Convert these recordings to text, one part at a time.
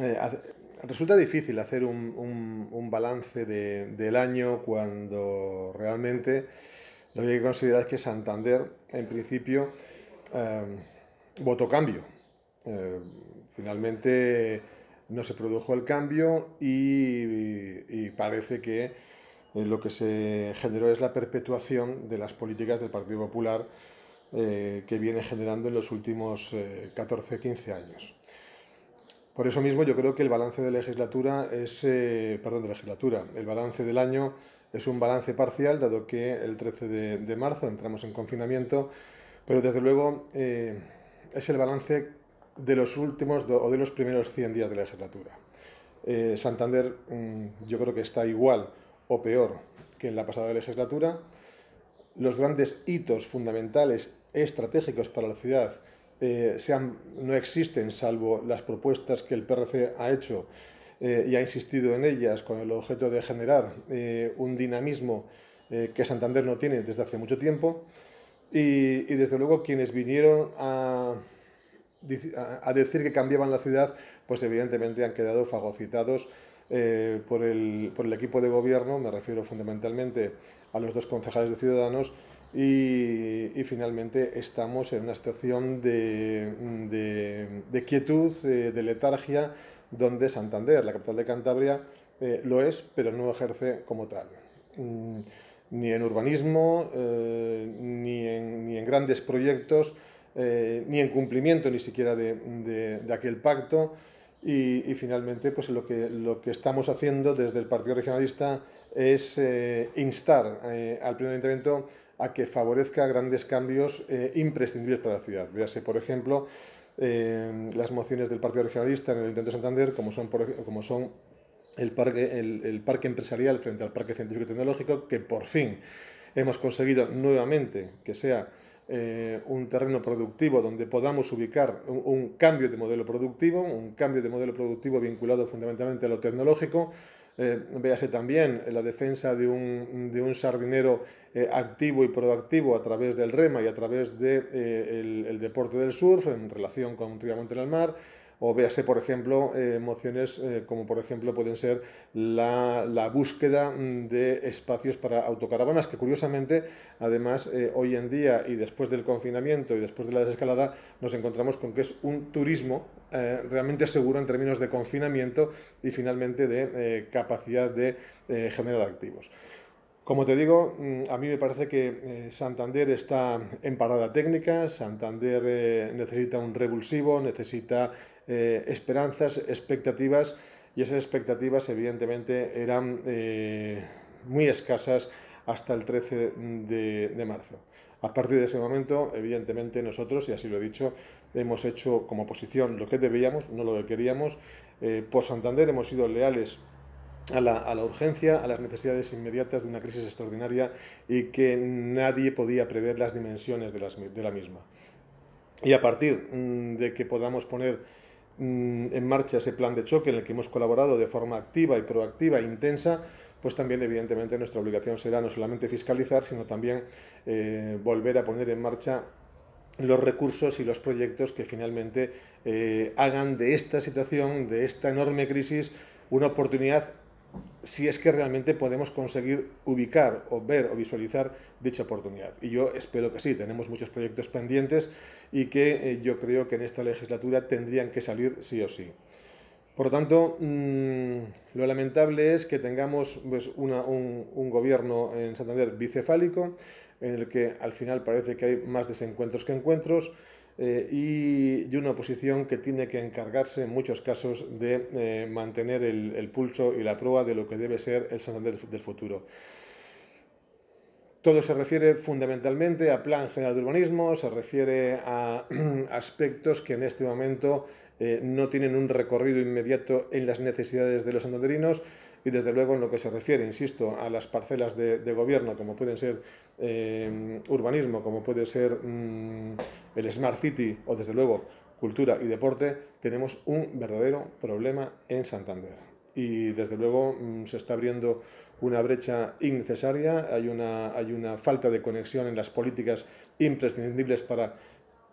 Eh, resulta difícil hacer un, balance del año cuando realmente lo que hay que considerar es que Santander, en principio, eh, votó cambio. Eh, finalmente no se produjo el cambio y, parece que lo que se generó es la perpetuación de las políticas del Partido Popular que viene generando en los últimos 14-15 años. Por eso mismo yo creo que el balance de legislatura es, eh, perdón, de legislatura, el balance del año es un balance parcial, dado que el 13 de, marzo entramos en confinamiento, pero desde luego eh, es el balance de los últimos o de los primeros 100 días de legislatura. Eh, Santander mm, yo creo que está igual o peor que en la pasada legislatura. Los grandes hitos fundamentales estratégicos para la ciudad eh, no existen salvo las propuestas que el PRC ha hecho eh, y ha insistido en ellas con el objeto de generar eh, un dinamismo que Santander no tiene desde hace mucho tiempo. Y, desde luego quienes vinieron a, decir que cambiaban la ciudad, pues evidentemente han quedado fagocitados por el equipo de gobierno, me refiero fundamentalmente a los dos concejales de Ciudadanos, y, finalmente estamos en una situación de, quietud, de, letargia, donde Santander, la capital de Cantabria, eh, lo es, pero no ejerce como tal. Mm, ni en urbanismo, eh, ni, en, grandes proyectos, eh, ni en cumplimiento ni siquiera de, aquel pacto. Y, y, finalmente, pues lo que, lo que estamos haciendo desde el Partido Regionalista es eh, instar eh, al primer intento ayuntamiento a que favorezca grandes cambios eh, imprescindibles para la ciudad. Véase, por ejemplo, las mociones del Partido Regionalista en el intento de Santander, como son, el, parque, empresarial frente al parque científico y tecnológico, que por fin hemos conseguido nuevamente que sea un terreno productivo donde podamos ubicar un, cambio de modelo productivo, un cambio de modelo productivo vinculado fundamentalmente a lo tecnológico, eh, véase también la defensa de un, de un sardinero eh, activo y proactivo a través del rema y a través del eh, deporte del surf en relación con Triamonte en el Mar, o véase, por ejemplo, eh, mociones emociones eh, como, por ejemplo, pueden ser la, búsqueda mm, de espacios para autocaravanas, que curiosamente, además, eh, hoy en día y después del confinamiento y después de la desescalada, nos encontramos con que es un turismo realmente seguro en términos de confinamiento y finalmente de capacidad de generar activos. Como te digo, mm, a mí me parece que eh, Santander está en parada técnica, Santander eh, necesita un revulsivo, necesita eh, esperanzas, expectativas, y esas expectativas evidentemente eran muy escasas hasta el 13 de, marzo. A partir de ese momento, evidentemente nosotros, y así lo he dicho, hemos hecho como oposición lo que debíamos, no lo que queríamos. por Santander hemos sido leales a la, urgencia, a las necesidades inmediatas de una crisis extraordinaria y que nadie podía prever las dimensiones de, la misma. Y a partir mm, de que podamos poner mm, en marcha ese plan de choque en el que hemos colaborado de forma activa y proactiva e intensa, pues también evidentemente nuestra obligación será no solamente fiscalizar, sino también eh, volver a poner en marcha los recursos y los proyectos que finalmente eh, hagan de esta situación, de esta enorme crisis, una oportunidad si es que realmente podemos conseguir ubicar o ver o visualizar dicha oportunidad. Y yo espero que sí, tenemos muchos proyectos pendientes y que eh, yo creo que en esta legislatura tendrían que salir sí o sí. Por lo tanto, mm, lo lamentable es que tengamos pues, un gobierno en Santander bicefálico, en el que al final parece que hay más desencuentros que encuentros. Eh, y, una oposición que tiene que encargarse en muchos casos de eh, mantener el, pulso y la prueba de lo que debe ser el Santander del futuro. Todo se refiere fundamentalmente a plan general de urbanismo, se refiere a aspectos que en este momento eh, no tienen un recorrido inmediato en las necesidades de los santanderinos, y desde luego en lo que se refiere, insisto, a las parcelas de, gobierno, como pueden ser eh, urbanismo, como puede ser mm, el Smart City o desde luego cultura y deporte, tenemos un verdadero problema en Santander. Y desde luego mm, se está abriendo una brecha innecesaria, hay una, hay una falta de conexión en las políticas imprescindibles para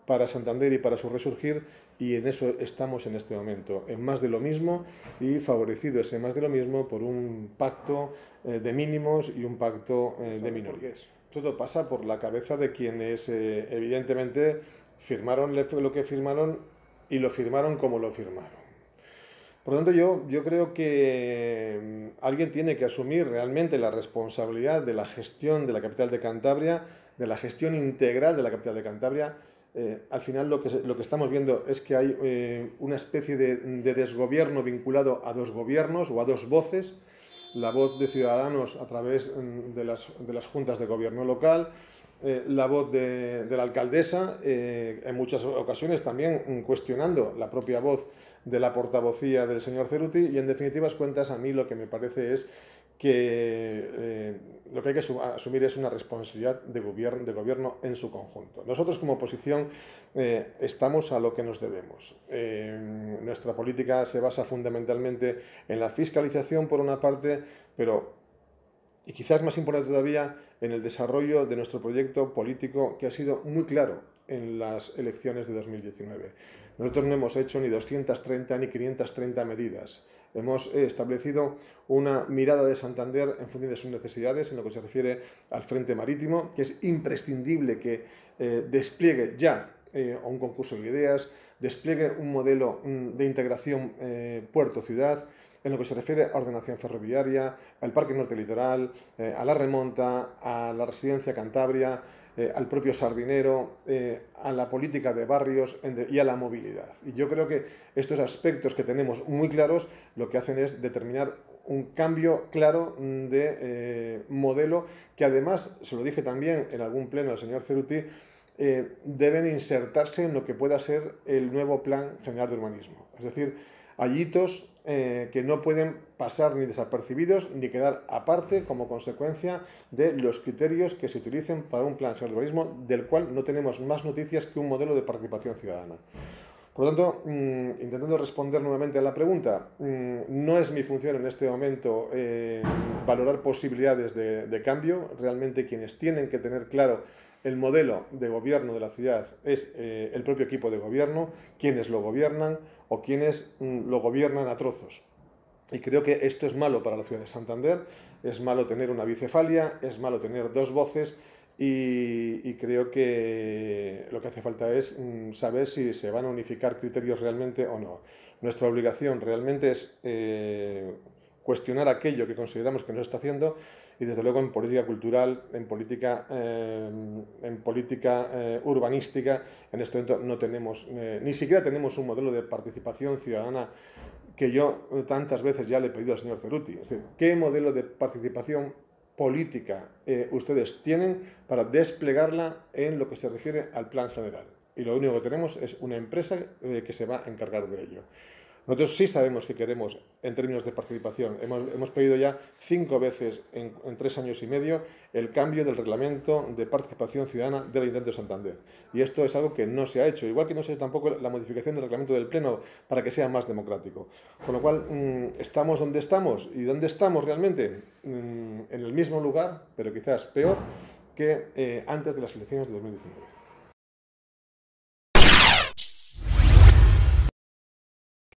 para Santander y para su resurgir y en eso estamos en este momento, en más de lo mismo y favorecido ese más de lo mismo por un pacto eh, de mínimos y un pacto eh, de minorías. Todo pasa por la cabeza de quienes eh, evidentemente firmaron lo que firmaron y lo firmaron como lo firmaron. Por lo tanto, yo, yo creo que mm, alguien tiene que asumir realmente la responsabilidad de la gestión de la capital de Cantabria, de la gestión integral de la capital de Cantabria, eh, al final lo que, lo que, estamos viendo es que hay eh, una especie de, desgobierno vinculado a dos gobiernos o a dos voces, la voz de Ciudadanos a través mm, de las, de las juntas de gobierno local, eh, la voz de, de la alcaldesa, en muchas ocasiones también mm, cuestionando la propia voz de la portavocía del señor Ceruti y en definitivas cuentas a mí lo que me parece es que eh, lo que hay que asumir es una responsabilidad de gobierno, de gobierno en su conjunto. Nosotros como oposición eh, estamos a lo que nos debemos. Eh, nuestra política se basa fundamentalmente en la fiscalización por una parte, pero, y quizás más importante todavía, en el desarrollo de nuestro proyecto político que ha sido muy claro en las elecciones de 2019. Nosotros no hemos hecho ni 230 ni 530 medidas Hemos eh, establecido una mirada de Santander en función de sus necesidades en lo que se refiere al frente marítimo, que es imprescindible que eh, despliegue ya eh, un concurso de ideas, despliegue un modelo mm, de integración puerto-ciudad, en lo que se refiere a ordenación ferroviaria, al parque norte litoral, a la remonta, a la residencia Cantabria, eh, al propio sardinero, eh, a la política de barrios y a la movilidad. Y yo creo que estos aspectos que tenemos muy claros lo que hacen es determinar un cambio claro de eh, modelo que además, se lo dije también en algún pleno al señor Ceruti, deben insertarse en lo que pueda ser el nuevo Plan General de Urbanismo. Es decir, hallitos que no pueden pasar ni desapercibidos ni quedar aparte como consecuencia de los criterios que se utilicen para un plan general del cual no tenemos más noticias que un modelo de participación ciudadana. Por lo tanto, mm, intentando responder nuevamente a la pregunta, mm, no es mi función en este momento eh, valorar posibilidades de, cambio. Realmente quienes tienen que tener claro el modelo de gobierno de la ciudad es eh, el propio equipo de gobierno, quienes lo gobiernan o quienes mm, lo gobiernan a trozos. Y creo que esto es malo para la ciudad de Santander, es malo tener una bicefalia, es malo tener dos voces y, creo que lo que hace falta es mm, saber si se van a unificar criterios realmente o no. Nuestra obligación realmente es eh, cuestionar aquello que consideramos que no se está haciendo y desde luego en política cultural, en política, eh, en política eh, urbanística, en este momento no tenemos, ni siquiera tenemos un modelo de participación ciudadana que yo tantas veces ya le he pedido al señor Ceruti. Es decir, ¿qué modelo de participación política eh, ustedes tienen para desplegarla en lo que se refiere al plan general? Y lo único que tenemos es una empresa eh, que se va a encargar de ello. Nosotros sí sabemos que queremos en términos de participación. Hemos, pedido ya cinco veces en, tres años y medio el cambio del reglamento de participación ciudadana del Ayuntamiento de Santander. Y esto es algo que no se ha hecho, igual que no se ha hecho tampoco la modificación del reglamento del Pleno para que sea más democrático. Con lo cual, mm, estamos donde estamos. ¿Y dónde estamos realmente? Mm, en el mismo lugar, pero quizás peor que eh, antes de las elecciones de 2019.